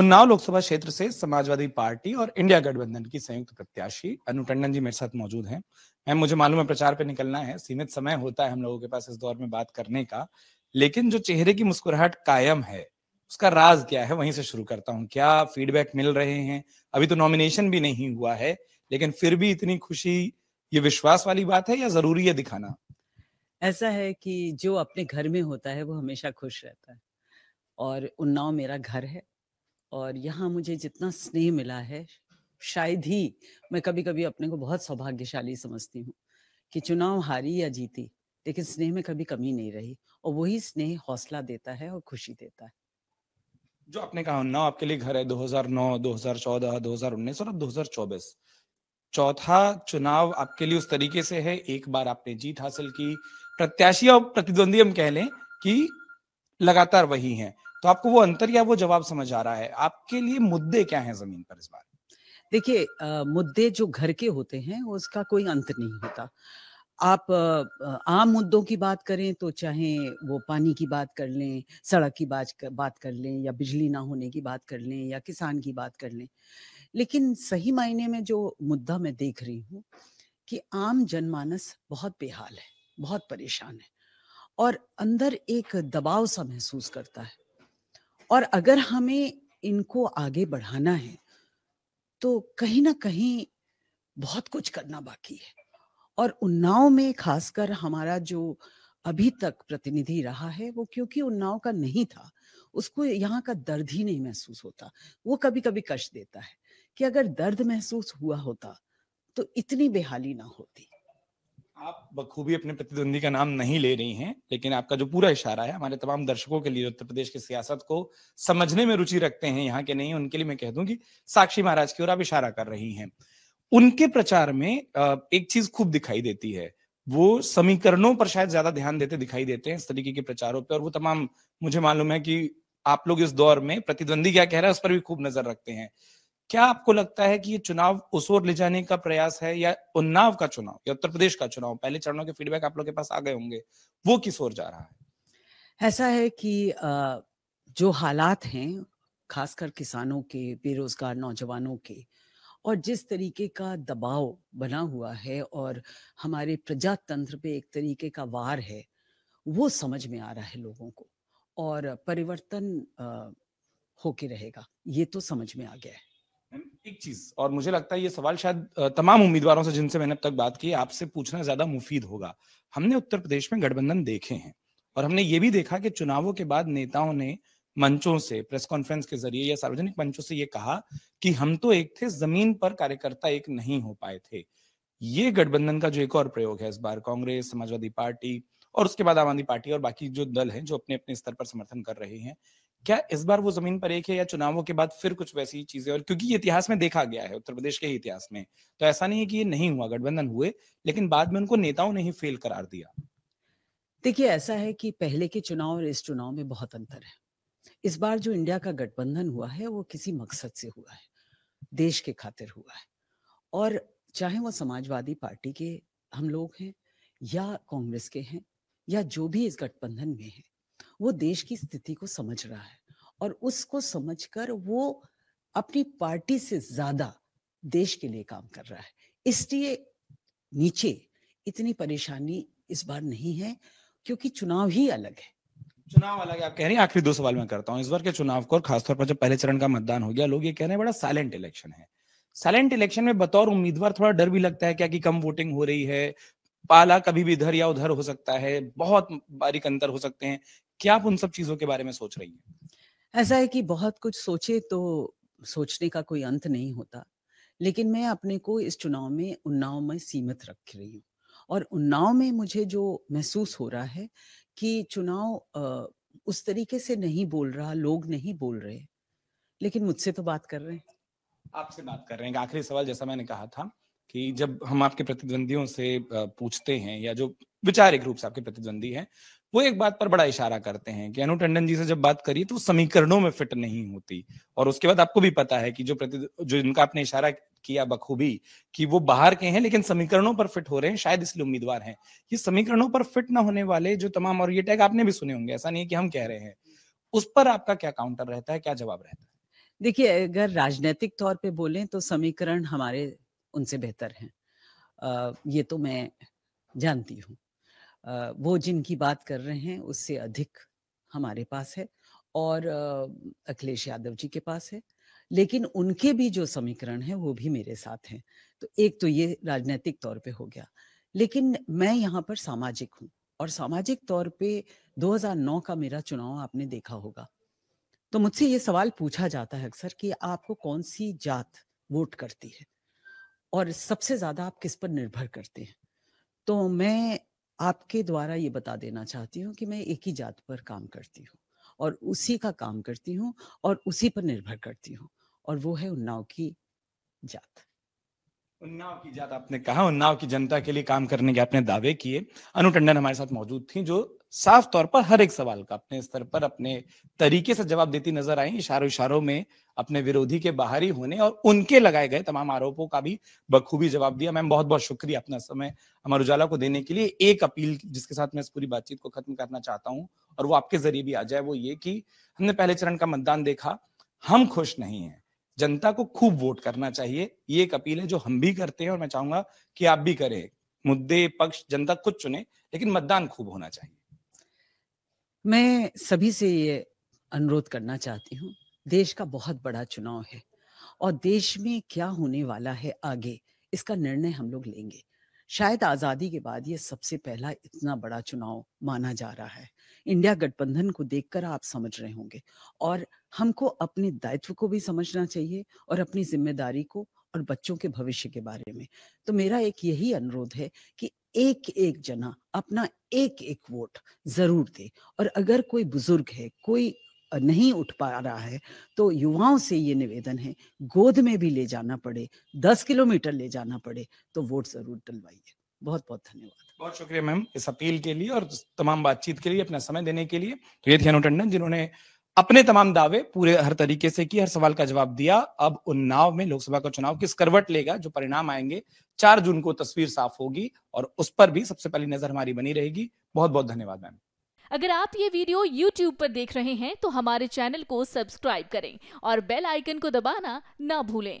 उन्नाव लोकसभा क्षेत्र से समाजवादी पार्टी और इंडिया गठबंधन की संयुक्त प्रत्याशी अनु टंडन जी मेरे साथ मौजूद हैं मैम मुझे मालूम है प्रचार पे निकलना है सीमित समय होता है हम लोगों के पास इस दौर में बात करने का लेकिन जो चेहरे की मुस्कुराहट कायम है उसका राज क्या है वहीं से शुरू करता हूँ क्या फीडबैक मिल रहे हैं अभी तो नॉमिनेशन भी नहीं हुआ है लेकिन फिर भी इतनी खुशी ये विश्वास वाली बात है या जरूरी है दिखाना ऐसा है कि जो अपने घर में होता है वो हमेशा खुश रहता है और उन्नाव मेरा घर है और यहाँ मुझे जितना स्नेह मिला है शायद ही मैं कभी कभी अपने को बहुत सौभाग्यशाली समझती हूँ कि चुनाव हारी या जीती लेकिन स्नेह में कभी कमी नहीं रही और वही स्नेह हौसला देता है और खुशी देता है जो आपने कहा ना आपके लिए घर है 2009, 2014, 2019 और 2024 चौथा चुनाव आपके लिए उस तरीके से है एक बार आपने जीत हासिल की प्रत्याशी और प्रतिद्वंदी हम कह लें कि लगातार वही हैं तो आपको वो अंतर या वो जवाब समझ आ रहा है आपके लिए मुद्दे क्या हैं जमीन पर इस बार देखिए मुद्दे जो घर के होते हैं उसका कोई अंत नहीं होता आप आम मुद्दों की बात करें तो चाहे वो पानी की बात कर लें सड़क की बात कर, बात कर लें या बिजली ना होने की बात कर लें या किसान की बात कर लें लेकिन सही मायने में जो मुद्दा मैं देख रही हूँ कि आम जनमानस बहुत बेहाल है बहुत परेशान है और अंदर एक दबाव सा महसूस करता है और अगर हमें इनको आगे बढ़ाना है तो कहीं ना कहीं बहुत कुछ करना बाकी है और उन्नाव में खासकर हमारा जो अभी तक प्रतिनिधि रहा है वो क्योंकि उन्नाव का नहीं था उसको यहाँ का दर्द ही नहीं महसूस होता वो कभी कभी कष्ट देता है कि अगर दर्द महसूस हुआ होता तो इतनी बेहाली ना होती आप बखूबी अपने प्रतिद्वंदी का नाम नहीं ले रही हैं लेकिन आपका जो पूरा इशारा है हमारे तमाम दर्शकों के लिए उत्तर प्रदेश की सियासत को समझने में रुचि रखते हैं यहाँ के नहीं उनके लिए मैं कह दूंगी साक्षी महाराज की ओर आप इशारा कर रही हैं उनके प्रचार में एक चीज खूब दिखाई देती है वो समीकरणों पर शायद ज्यादा ध्यान देते दिखाई देते हैं इस तरीके के प्रचारों पर और वो तमाम मुझे मालूम है कि आप लोग इस दौर में प्रतिद्वंदी क्या कह रहा है उस पर भी खूब नजर रखते हैं क्या आपको लगता है कि ये चुनाव उस ओर ले जाने का प्रयास है या उन्नाव का चुनाव या उत्तर प्रदेश का चुनाव पहले चरणों के फीडबैक आप लोग के पास आ गए होंगे वो किस ओर जा रहा है ऐसा है कि जो हालात हैं खासकर किसानों के बेरोजगार नौजवानों के और जिस तरीके का दबाव बना हुआ है और हमारे प्रजातंत्र पे एक तरीके का वार है वो समझ में आ रहा है लोगों को और परिवर्तन होके रहेगा ये तो समझ में आ गया है एक चीज और मुझे लगता है ये सवाल शायद तमाम उम्मीदवारों से जिनसे मैंने अब तक बात की आपसे पूछना ज्यादा मुफीद होगा हमने उत्तर प्रदेश में गठबंधन देखे हैं और हमने ये भी देखा कि चुनावों के बाद नेताओं ने मंचों से प्रेस कॉन्फ्रेंस के जरिए या सार्वजनिक मंचों से ये कहा कि हम तो एक थे जमीन पर कार्यकर्ता एक नहीं हो पाए थे ये गठबंधन का जो एक और प्रयोग है इस बार कांग्रेस समाजवादी पार्टी और उसके बाद आम आदमी पार्टी और बाकी जो दल हैं जो अपने अपने स्तर पर समर्थन कर रहे हैं क्या इस बार वो जमीन पर एक है या चुनावों के बाद फिर कुछ वैसी चीजें और क्योंकि इतिहास में देखा गया है उत्तर प्रदेश के इतिहास में तो ऐसा नहीं है कि ये नहीं हुआ गठबंधन हुए लेकिन बाद में उनको नेताओं ने ही फेल करार दिया देखिए ऐसा है कि पहले के चुनाव और इस चुनाव में बहुत अंतर है इस बार जो इंडिया का गठबंधन हुआ है वो किसी मकसद से हुआ है देश के खातिर हुआ है और चाहे वो समाजवादी पार्टी के हम लोग हैं या कांग्रेस के हैं या जो भी इस गठबंधन में है वो देश की स्थिति को समझ रहा है और उसको समझकर वो अपनी पार्टी से ज्यादा देश के लिए काम कर रहा है इसलिए नीचे इतनी परेशानी इस बार नहीं है क्योंकि चुनाव ही अलग है चुनाव अलग है आप कह रहे हैं आखिरी दो सवाल मैं करता हूं इस बार के चुनाव को और खासतौर पर जब पहले चरण का मतदान हो गया लोग ये कह रहे हैं बड़ा साइलेंट इलेक्शन है साइलेंट इलेक्शन में बतौर उम्मीदवार थोड़ा डर भी लगता है क्या कि कम वोटिंग हो रही है पाला कभी भी इधर या उधर हो सकता है बहुत बारीक अंतर हो सकते हैं क्या आप उन सब चीजों के बारे में सोच रही हैं ऐसा है कि बहुत कुछ सोचे तो सोचने का कोई अंत नहीं होता लेकिन मैं अपने को इस चुनाव में उन्नाव में सीमित रख रही हूँ और उन्नाव में मुझे जो महसूस हो रहा है कि चुनाव उस तरीके से नहीं बोल रहा लोग नहीं बोल रहे लेकिन मुझसे तो बात कर रहे हैं आपसे बात कर रहे हैं आखिरी सवाल जैसा मैंने कहा था कि जब हम आपके प्रतिद्वंदियों से पूछते हैं या जो विचारिक रूप से आपके प्रतिद्वंदी हैं वो एक बात पर बड़ा इशारा करते हैं कि अनु टंडन जी से जब बात करिए तो समीकरणों में फिट नहीं होती और उसके बाद आपको भी पता है कि जो प्रति जो इनका आपने इशारा किया बखूबी कि वो बाहर के हैं लेकिन समीकरणों पर फिट हो रहे हैं शायद इसलिए उम्मीदवार हैं ये समीकरणों पर फिट ना होने वाले जो तमाम और ये टैग आपने भी सुने होंगे ऐसा नहीं है कि हम कह रहे हैं उस पर आपका क्या काउंटर रहता है क्या जवाब रहता है देखिए अगर राजनीतिक तौर पे बोलें तो समीकरण हमारे उनसे बेहतर हैं ये तो मैं जानती हूँ वो जिनकी बात कर रहे हैं उससे अधिक हमारे पास है और अखिलेश यादव जी के पास है लेकिन उनके भी जो समीकरण है वो भी मेरे साथ हैं तो एक तो ये राजनीतिक तौर पे हो गया लेकिन मैं यहाँ पर सामाजिक हूँ और सामाजिक तौर पे 2009 का मेरा चुनाव आपने देखा होगा तो मुझसे ये सवाल पूछा जाता है अक्सर कि आपको कौन सी जात वोट करती है और सबसे ज्यादा आप किस पर निर्भर करते हैं तो मैं आपके द्वारा ये बता देना चाहती हूँ कि मैं एक ही जात पर काम करती हूँ और उसी का काम करती हूँ और उसी पर निर्भर करती हूँ और वो है उन्नाव की जात उन्नाव की जात आपने कहा उन्नाव की जनता के लिए काम करने के आपने दावे किए अनु टंडन हमारे साथ मौजूद थी जो साफ तौर पर हर एक सवाल का अपने स्तर पर अपने तरीके से जवाब देती नजर आई इशारों इशारों में अपने विरोधी के बाहरी होने और उनके लगाए गए तमाम आरोपों का भी बखूबी जवाब दिया मैम बहुत बहुत शुक्रिया अपना समय अमर उजाला को देने के लिए एक अपील जिसके साथ मैं इस पूरी बातचीत को खत्म करना चाहता हूँ और वो आपके जरिए भी आ जाए वो ये कि हमने पहले चरण का मतदान देखा हम खुश नहीं है जनता को खूब वोट करना चाहिए ये एक अपील है जो हम भी करते हैं और मैं चाहूंगा कि आप भी करें मुद्दे पक्ष जनता खुद चुने लेकिन मतदान खूब होना चाहिए मैं सभी से ये अनुरोध करना चाहती हूँ देश का बहुत बड़ा चुनाव है और देश में क्या होने वाला है आगे इसका निर्णय हम लोग लेंगे शायद आज़ादी के बाद ये सबसे पहला इतना बड़ा चुनाव माना जा रहा है इंडिया गठबंधन को देखकर आप समझ रहे होंगे और हमको अपने दायित्व को भी समझना चाहिए और अपनी जिम्मेदारी को और बच्चों के भविष्य के बारे में तो मेरा एक यही अनुरोध है कि एक एक जना अपना एक एक वोट जरूर दे और अगर कोई बुजुर्ग है कोई नहीं उठ पा रहा है तो युवाओं से ये निवेदन है गोद में भी ले जाना पड़े दस किलोमीटर ले जाना पड़े तो वोट जरूर डलवाइए बहुत बहुत धन्यवाद बहुत शुक्रिया मैम इस अपील के लिए और तमाम बातचीत के लिए अपना समय देने के लिए तो ये थे अनु टंडन जिन्होंने अपने तमाम दावे पूरे हर तरीके से किए हर सवाल का जवाब दिया अब उन्नाव में लोकसभा का चुनाव किस करवट लेगा जो परिणाम आएंगे चार जून को तस्वीर साफ होगी और उस पर भी सबसे पहली नजर हमारी बनी रहेगी बहुत बहुत धन्यवाद मैम अगर आप ये वीडियो YouTube पर देख रहे हैं तो हमारे चैनल को सब्सक्राइब करें और बेल आइकन को दबाना ना भूलें